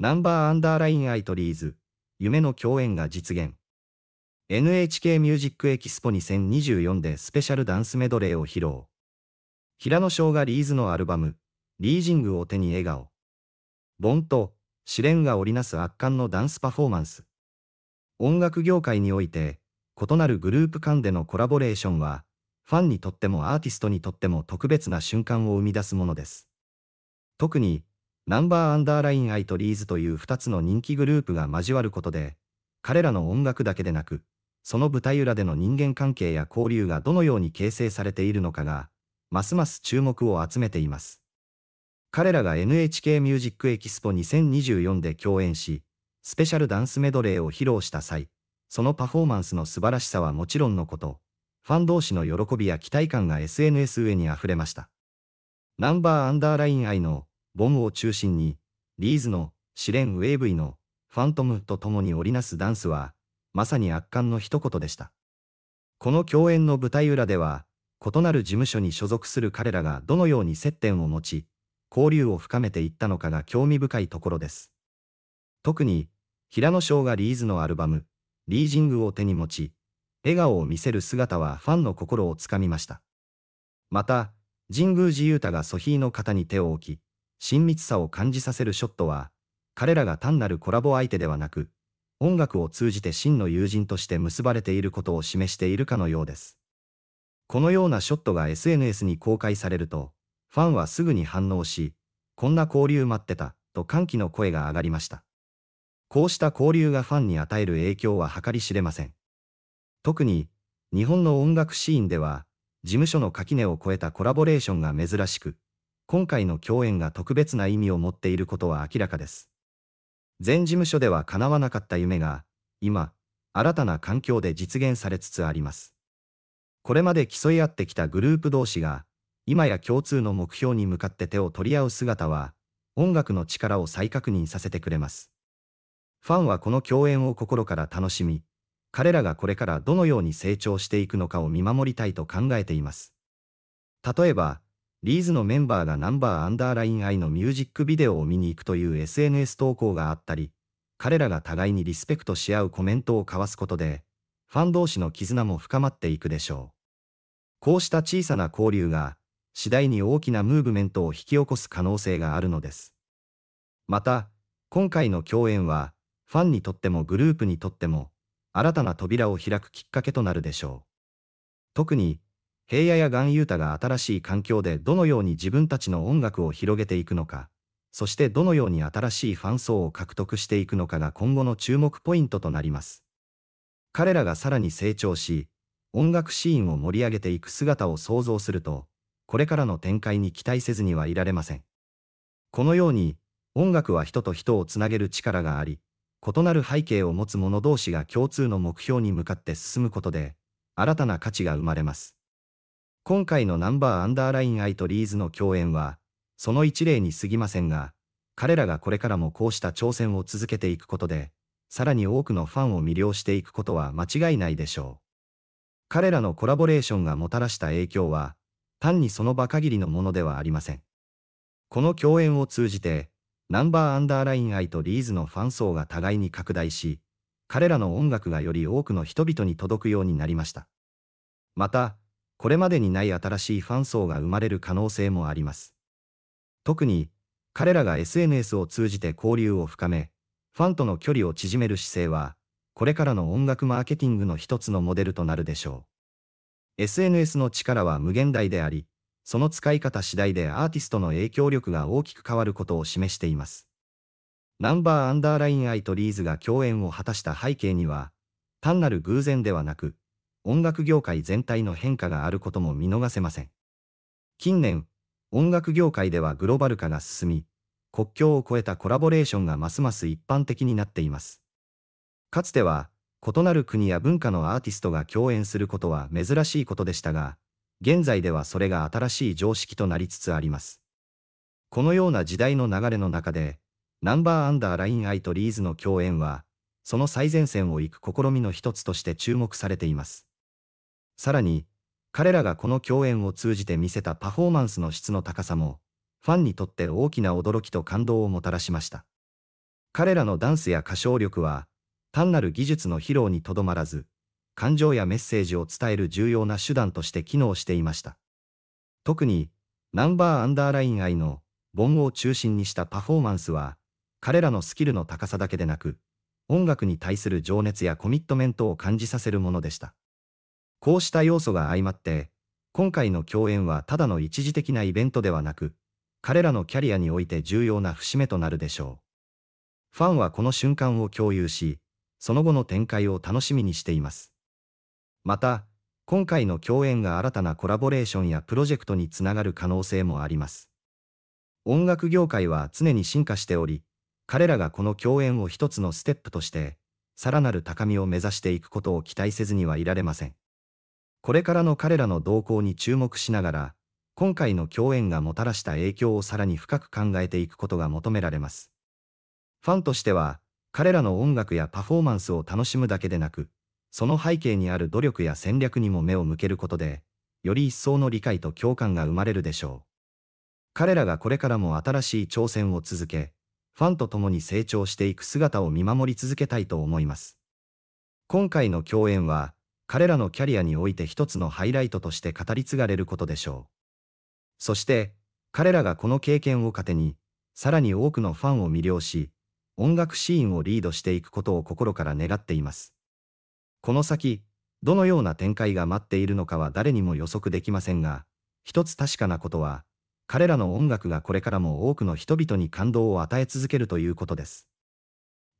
ナンバーアンダーラインアイトリーズ、夢の共演が実現。NHK ミュージックエキスポ2024でスペシャルダンスメドレーを披露。平野翔がリーズのアルバム、リージングを手に笑顔。ボンと試練が織りなす圧巻のダンスパフォーマンス。音楽業界において、異なるグループ間でのコラボレーションは、ファンにとってもアーティストにとっても特別な瞬間を生み出すものです。特に、ナンバーアンダーラインアイとリーズという2つの人気グループが交わることで、彼らの音楽だけでなく、その舞台裏での人間関係や交流がどのように形成されているのかが、ますます注目を集めています。彼らが NHK ミュージックエキスポ2024で共演し、スペシャルダンスメドレーを披露した際、そのパフォーマンスの素晴らしさはもちろんのこと、ファン同士の喜びや期待感が SNS 上に溢れました。ナンバーアンダーライン愛のボムを中心に、リーズの試練ウェーブイのファントムと共に織りなすダンスは、まさに圧巻の一言でした。この共演の舞台裏では、異なる事務所に所属する彼らがどのように接点を持ち、交流を深めていったのかが興味深いところです。特に、平野翔がリーズのアルバム、リージングを手に持ち、笑顔を見せる姿はファンの心をつかみました。また、神宮寺勇太がソフィーの肩に手を置き、親密さを感じさせるショットは、彼らが単なるコラボ相手ではなく、音楽を通じて真の友人として結ばれていることを示しているかのようです。このようなショットが SNS に公開されると、ファンはすぐに反応し、こんな交流待ってた、と歓喜の声が上がりました。こうした交流がファンに与える影響は計り知れません。特に、日本の音楽シーンでは、事務所の垣根を越えたコラボレーションが珍しく、今回の共演が特別な意味を持っていることは明らかです。前事務所では叶わなかった夢が、今、新たな環境で実現されつつあります。これまで競い合ってきたグループ同士が、今や共通の目標に向かって手を取り合う姿は、音楽の力を再確認させてくれます。ファンはこの共演を心から楽しみ、彼らがこれからどのように成長していくのかを見守りたいと考えています。例えば、リーズのメンバーがナンバーアンダーラインアイのミュージックビデオを見に行くという SNS 投稿があったり、彼らが互いにリスペクトし合うコメントを交わすことで、ファン同士の絆も深まっていくでしょう。こうした小さな交流が、次第に大きなムーブメントを引き起こす可能性があるのです。また、今回の共演は、ファンにとってもグループにとっても、新たな扉を開くきっかけとなるでしょう。特に、平野やガンユータが新しい環境でどのように自分たちの音楽を広げていくのか、そしてどのように新しいファン層を獲得していくのかが今後の注目ポイントとなります。彼らがさらに成長し、音楽シーンを盛り上げていく姿を想像すると、これからの展開に期待せずにはいられません。このように、音楽は人と人をつなげる力があり、異なる背景を持つ者同士が共通の目標に向かって進むことで、新たな価値が生まれます。今回のナンバーアンダーラインアイとリーズの共演は、その一例に過ぎませんが、彼らがこれからもこうした挑戦を続けていくことで、さらに多くのファンを魅了していくことは間違いないでしょう。彼らのコラボレーションがもたらした影響は、単にその場限りのものではありません。この共演を通じて、ナンバーアンダーラインアイとリーズのファン層が互いに拡大し、彼らの音楽がより多くの人々に届くようになりました。また、これまでにない新しいファン層が生まれる可能性もあります。特に、彼らが SNS を通じて交流を深め、ファンとの距離を縮める姿勢は、これからの音楽マーケティングの一つのモデルとなるでしょう。SNS の力は無限大であり、その使い方次第でアーティストの影響力が大きく変わることを示しています。ナンバーアンダーラインアイとリーズが共演を果たした背景には、単なる偶然ではなく、音楽業界全体の変化があることも見逃せません。近年、音楽業界ではグローバル化が進み、国境を越えたコラボレーションがますます一般的になっています。かつては、異なる国や文化のアーティストが共演することは珍しいことでしたが、現在ではそれが新しい常識となりつつあります。このような時代の流れの中で、ナンバーアンダーラインアイとリーズの共演は、その最前線を行く試みの一つとして注目されています。さらに、彼らがこの共演を通じて見せたパフォーマンスの質の高さも、ファンにとって大きな驚きと感動をもたらしました。彼らのダンスや歌唱力は、単なる技術の披露にとどまらず、感情やメッセージを伝える重要な手段として機能していました。特に、ナンバーアンダーライン愛の、ボンを中心にしたパフォーマンスは、彼らのスキルの高さだけでなく、音楽に対する情熱やコミットメントを感じさせるものでした。こうした要素が相まって、今回の共演はただの一時的なイベントではなく、彼らのキャリアにおいて重要な節目となるでしょう。ファンはこの瞬間を共有し、その後の展開を楽しみにしています。また、今回の共演が新たなコラボレーションやプロジェクトにつながる可能性もあります。音楽業界は常に進化しており、彼らがこの共演を一つのステップとして、さらなる高みを目指していくことを期待せずにはいられません。これからの彼らの動向に注目しながら、今回の共演がもたらした影響をさらに深く考えていくことが求められます。ファンとしては、彼らの音楽やパフォーマンスを楽しむだけでなく、その背景にある努力や戦略にも目を向けることで、より一層の理解と共感が生まれるでしょう。彼らがこれからも新しい挑戦を続け、ファンと共に成長していく姿を見守り続けたいと思います。今回の共演は、彼らのキャリアにおいて一つのハイライトとして語り継がれることでしょう。そして、彼らがこの経験を糧に、さらに多くのファンを魅了し、音楽シーンをリードしていくことを心から願っています。この先、どのような展開が待っているのかは誰にも予測できませんが、一つ確かなことは、彼らの音楽がこれからも多くの人々に感動を与え続けるということです。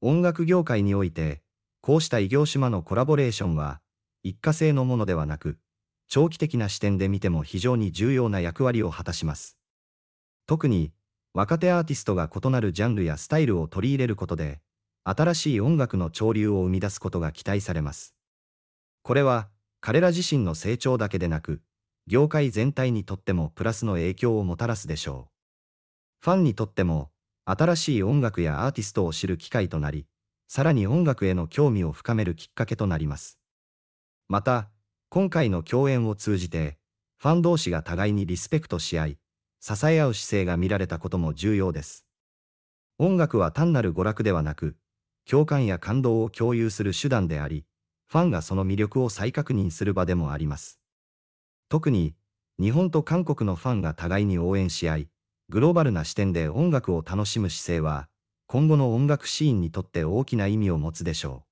音楽業界において、こうした異業種間のコラボレーションは、一過性のものではなく、長期的な視点で見ても非常に重要な役割を果たします。特に、若手アーティストが異なるジャンルやスタイルを取り入れることで、新しい音楽の潮流を生み出すことが期待されます。これは、彼ら自身の成長だけでなく、業界全体にとってもプラスの影響をもたらすでしょう。ファンにとっても、新しい音楽やアーティストを知る機会となり、さらに音楽への興味を深めるきっかけとなります。また、今回の共演を通じて、ファン同士が互いにリスペクトし合い、支え合う姿勢が見られたことも重要です。音楽は単なる娯楽ではなく、共感や感動を共有する手段であり、ファンがその魅力を再確認する場でもあります。特に、日本と韓国のファンが互いに応援し合い、グローバルな視点で音楽を楽しむ姿勢は、今後の音楽シーンにとって大きな意味を持つでしょう。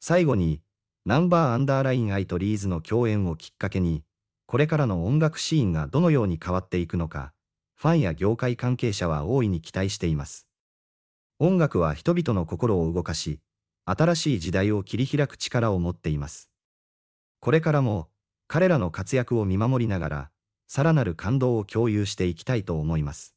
最後に、ナンバーアンダーラインアイとリーズの共演をきっかけに、これからの音楽シーンがどのように変わっていくのか、ファンや業界関係者は大いに期待しています。音楽は人々の心を動かし、新しい時代を切り開く力を持っています。これからも、彼らの活躍を見守りながら、さらなる感動を共有していきたいと思います。